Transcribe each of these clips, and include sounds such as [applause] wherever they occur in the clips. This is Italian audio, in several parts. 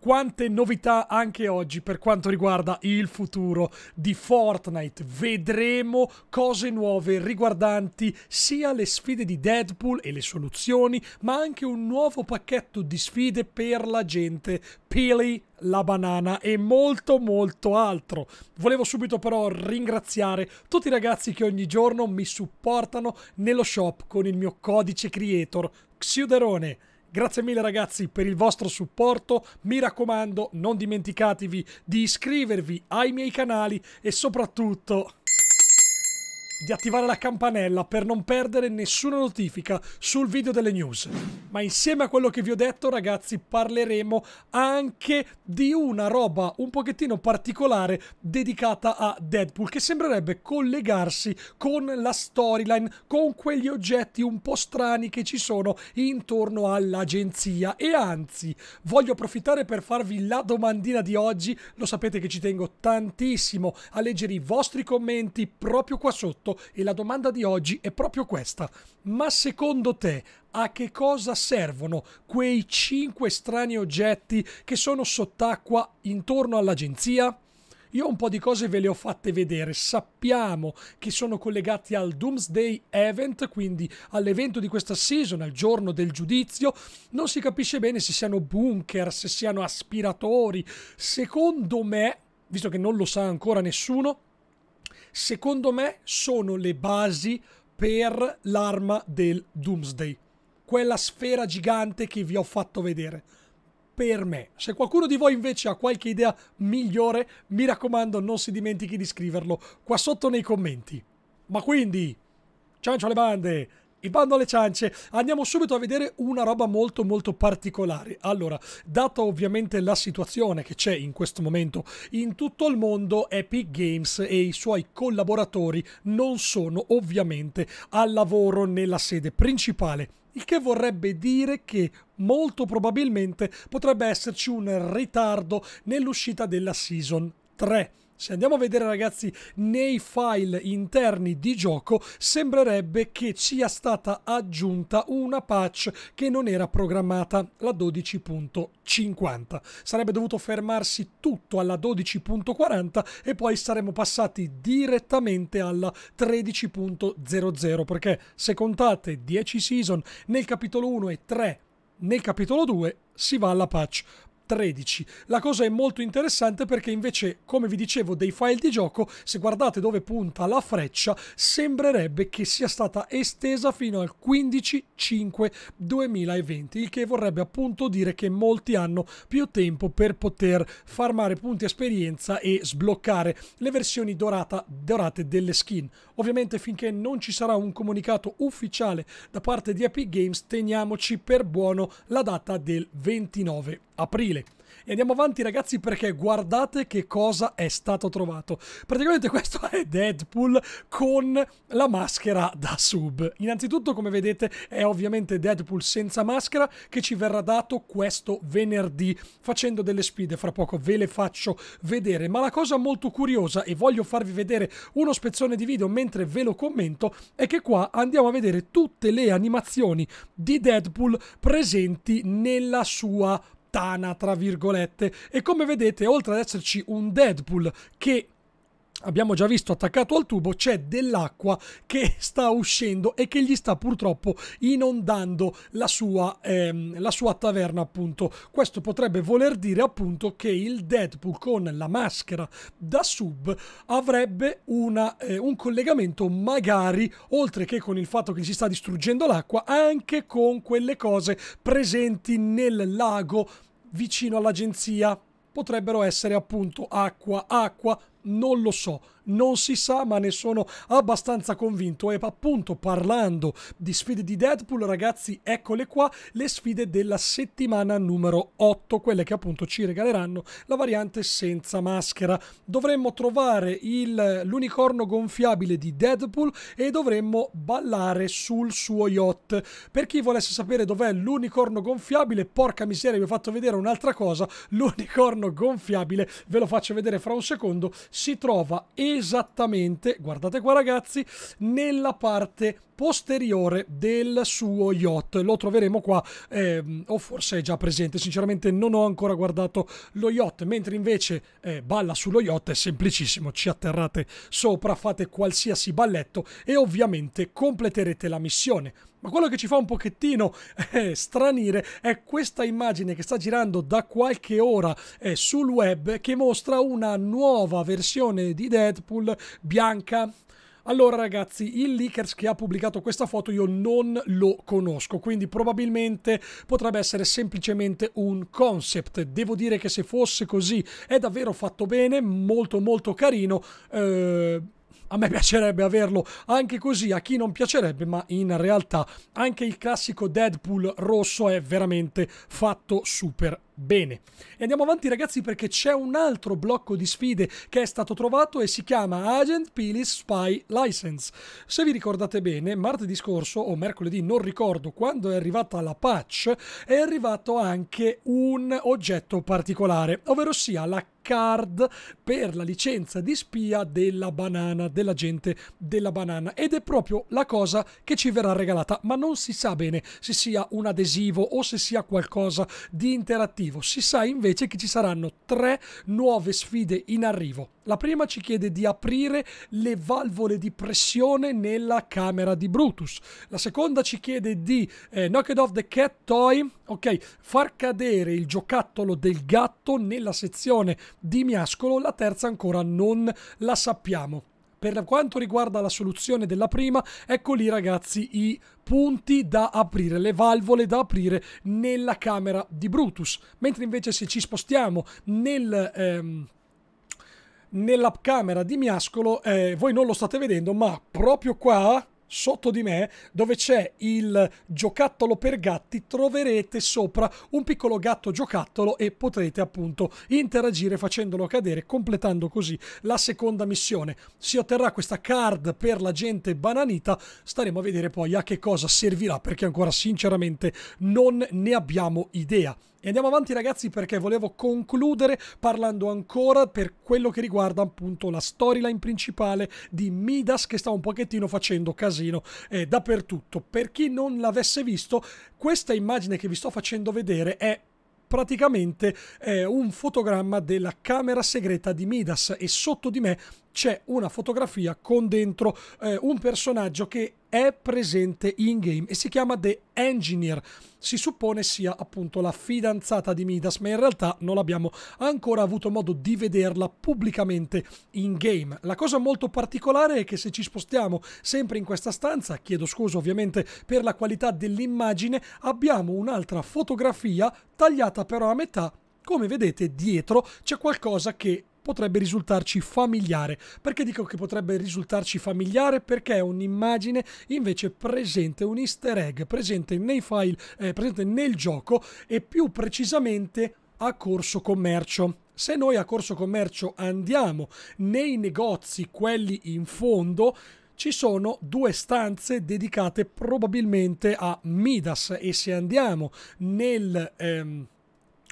quante novità anche oggi per quanto riguarda il futuro di Fortnite. Vedremo cose nuove riguardanti sia le sfide di Deadpool e le soluzioni, ma anche un nuovo pacchetto di sfide per la gente, Pili la banana e molto molto altro. Volevo subito però ringraziare tutti i ragazzi che ogni giorno mi supportano nello shop con il mio codice creator Xiuderone. Grazie mille ragazzi per il vostro supporto, mi raccomando non dimenticatevi di iscrivervi ai miei canali e soprattutto di attivare la campanella per non perdere nessuna notifica sul video delle news. Ma insieme a quello che vi ho detto ragazzi parleremo anche di una roba un pochettino particolare dedicata a Deadpool che sembrerebbe collegarsi con la storyline, con quegli oggetti un po' strani che ci sono intorno all'agenzia e anzi voglio approfittare per farvi la domandina di oggi, lo sapete che ci tengo tantissimo a leggere i vostri commenti proprio qua sotto parlato e la domanda di oggi è proprio questa. Ma secondo te a che cosa servono quei cinque strani oggetti che sono sott'acqua intorno all'agenzia? Io un po' di cose ve le ho fatte vedere, sappiamo che sono collegati al Doomsday Event, quindi all'evento di questa season, al giorno del giudizio, non si capisce bene se siano bunker, se siano aspiratori, secondo me, visto che non lo sa ancora nessuno, secondo me sono le basi per l'arma del Doomsday. Quella sfera gigante che vi ho fatto vedere. Per me. Se qualcuno di voi invece ha qualche idea migliore, mi raccomando non si dimentichi di scriverlo qua sotto nei commenti. Ma quindi, ciancio alle bande! E bando alle ciance, andiamo subito a vedere una roba molto molto particolare. Allora, data ovviamente la situazione che c'è in questo momento in tutto il mondo, Epic Games e i suoi collaboratori non sono ovviamente al lavoro nella sede principale il che vorrebbe dire che molto probabilmente potrebbe esserci un ritardo nell'uscita della Season 3. Se andiamo a vedere ragazzi nei file interni di gioco sembrerebbe che sia stata aggiunta una patch che non era programmata, la 12.50. Sarebbe dovuto fermarsi tutto alla 12.40 e poi saremmo passati direttamente alla 13.00 perché se contate 10 season nel capitolo 1 e 3 nel capitolo 2 si va alla patch 13. La cosa è molto interessante perché invece, come vi dicevo, dei file di gioco, se guardate dove punta la freccia, sembrerebbe che sia stata estesa fino al 15-5-2020, il che vorrebbe appunto dire che molti hanno più tempo per poter farmare punti esperienza e sbloccare le versioni dorata, dorate delle skin. Ovviamente finché non ci sarà un comunicato ufficiale da parte di Epic Games, teniamoci per buono la data del 29 aprile. E andiamo avanti ragazzi perché guardate che cosa è stato trovato. Praticamente [laughs] questo è Deadpool con la maschera da sub. Innanzitutto come vedete è ovviamente Deadpool senza maschera che ci verrà dato questo venerdì facendo delle sfide. Fra poco ve le faccio vedere. Ma la cosa molto curiosa e voglio farvi vedere uno spezzone di video mentre ve lo commento è che qua andiamo a vedere tutte le animazioni di Deadpool presenti nella sua lontana, tra virgolette. E come vedete, oltre ad esserci un Deadpool che abbiamo già visto attaccato al tubo c'è dell'acqua che sta uscendo e che gli sta purtroppo inondando la sua, ehm, la sua, taverna appunto questo potrebbe voler dire appunto che il Deadpool con la maschera da sub avrebbe una, eh, un collegamento magari oltre che con il fatto che si sta distruggendo l'acqua anche con quelle cose presenti nel lago vicino all'agenzia potrebbero essere appunto acqua, acqua, non lo so non si sa, ma ne sono abbastanza convinto. E appunto parlando di sfide di Deadpool, ragazzi, eccole qua le sfide della settimana numero 8, quelle che appunto ci regaleranno la variante senza maschera. Dovremmo trovare l'unicorno gonfiabile di Deadpool e dovremmo ballare sul suo yacht. Per chi volesse sapere dov'è l'unicorno gonfiabile, porca miseria, vi ho fatto vedere un'altra cosa. L'unicorno gonfiabile, ve lo faccio vedere fra un secondo, si trova esattamente esattamente, guardate qua ragazzi, nella parte posteriore del suo yacht. Lo troveremo qua, ehm, o forse è già presente, sinceramente non ho ancora guardato lo yacht, mentre invece eh, balla sullo yacht è semplicissimo, ci atterrate sopra, fate qualsiasi balletto e ovviamente completerete la missione. Ma quello che ci fa un pochettino [laughs] eh, stranire è questa immagine che sta girando da qualche ora eh, sul web che mostra una nuova versione di Deadpool bianca. Allora ragazzi, il leakers che ha pubblicato questa foto io non lo conosco, quindi probabilmente potrebbe essere semplicemente un concept. Devo dire che se fosse così è davvero fatto bene, molto molto carino. Eh, a me piacerebbe averlo anche così, a chi non piacerebbe, ma in realtà anche il classico Deadpool rosso è veramente fatto super Bene, e andiamo avanti ragazzi perché c'è un altro blocco di sfide che è stato trovato e si chiama Agent Pilis Spy License. Se vi ricordate bene, martedì scorso o mercoledì, non ricordo, quando è arrivata la patch, è arrivato anche un oggetto particolare, ovvero sia la card per la licenza di spia della banana, della gente della banana. Ed è proprio la cosa che ci verrà regalata, ma non si sa bene se sia un adesivo o se sia qualcosa di interattivo arrivo, si sa invece che ci saranno tre nuove sfide in arrivo. La prima ci chiede di aprire le valvole di pressione nella camera di Brutus. La seconda ci chiede di eh, knock it off the cat toy, ok, far cadere il giocattolo del gatto nella sezione di miascolo. La terza ancora non la sappiamo. Per quanto riguarda la soluzione della prima, ecco lì ragazzi i punti da aprire, le valvole da aprire nella camera di Brutus. Mentre invece se ci spostiamo nel... Ehm, nella camera di Miascolo, eh, voi non lo state vedendo, ma proprio qua sotto di me, dove c'è il giocattolo per gatti, troverete sopra un piccolo gatto giocattolo e potrete appunto interagire facendolo cadere, completando così la seconda missione. Si otterrà questa card per la gente bananita, staremo a vedere poi a che cosa servirà, perché ancora sinceramente non ne abbiamo idea. E andiamo avanti ragazzi perché volevo concludere parlando ancora per quello che riguarda appunto la storyline principale di Midas che sta un pochettino facendo casino eh, dappertutto. Per chi non l'avesse visto, questa immagine che vi sto facendo vedere è praticamente eh, un fotogramma della camera segreta di Midas e sotto di me c'è una fotografia con dentro eh, un personaggio che è presente in game e si chiama The Engineer. Si suppone sia appunto la fidanzata di Midas, ma in realtà non abbiamo ancora avuto modo di vederla pubblicamente in game. La cosa molto particolare è che se ci spostiamo sempre in questa stanza, chiedo scusa ovviamente per la qualità dell'immagine, abbiamo un'altra fotografia tagliata però a metà come vedete dietro c'è qualcosa che potrebbe risultarci familiare. Perché dico che potrebbe risultarci familiare? Perché è un'immagine invece presente, un easter egg presente nei file, eh, presente nel gioco e più precisamente a corso commercio. Se noi a corso commercio andiamo nei negozi, quelli in fondo, ci sono due stanze dedicate probabilmente a Midas e se andiamo nel ehm,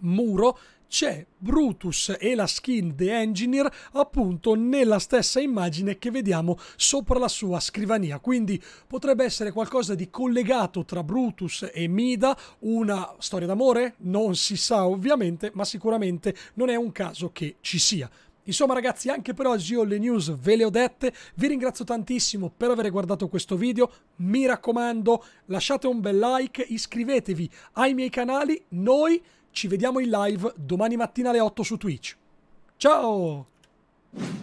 muro c'è Brutus e la skin The Engineer appunto nella stessa immagine che vediamo sopra la sua scrivania. Quindi potrebbe essere qualcosa di collegato tra Brutus e Mida, una storia d'amore? Non si sa ovviamente, ma sicuramente non è un caso che ci sia. Insomma ragazzi anche per oggi io le news ve le ho dette, vi ringrazio tantissimo per aver guardato questo video, mi raccomando lasciate un bel like, iscrivetevi ai miei canali, noi ci vediamo in live domani mattina alle 8 su Twitch. Ciao!